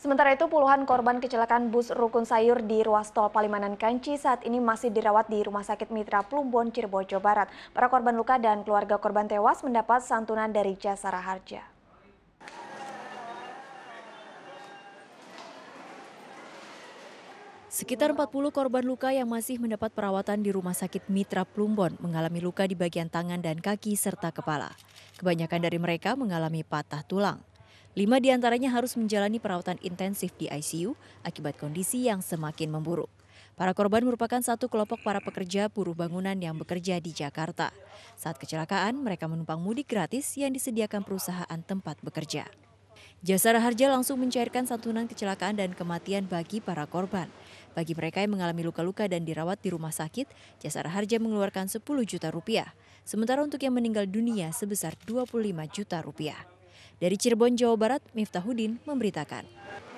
Sementara itu puluhan korban kecelakaan bus Rukun Sayur di ruas tol Palimanan Kanci saat ini masih dirawat di Rumah Sakit Mitra Plumbon Cirebon Jawa Barat. Para korban luka dan keluarga korban tewas mendapat santunan dari Jasara Harja. Sekitar 40 korban luka yang masih mendapat perawatan di Rumah Sakit Mitra Plumbon mengalami luka di bagian tangan dan kaki serta kepala. Kebanyakan dari mereka mengalami patah tulang. Lima diantaranya harus menjalani perawatan intensif di ICU akibat kondisi yang semakin memburuk. Para korban merupakan satu kelompok para pekerja buruh bangunan yang bekerja di Jakarta. Saat kecelakaan, mereka menumpang mudik gratis yang disediakan perusahaan tempat bekerja. Jasara Harja langsung mencairkan santunan kecelakaan dan kematian bagi para korban. Bagi mereka yang mengalami luka-luka dan dirawat di rumah sakit, Jasara Harja mengeluarkan 10 juta rupiah. Sementara untuk yang meninggal dunia sebesar 25 juta rupiah. Dari Cirebon, Jawa Barat, Miftahudin memberitakan.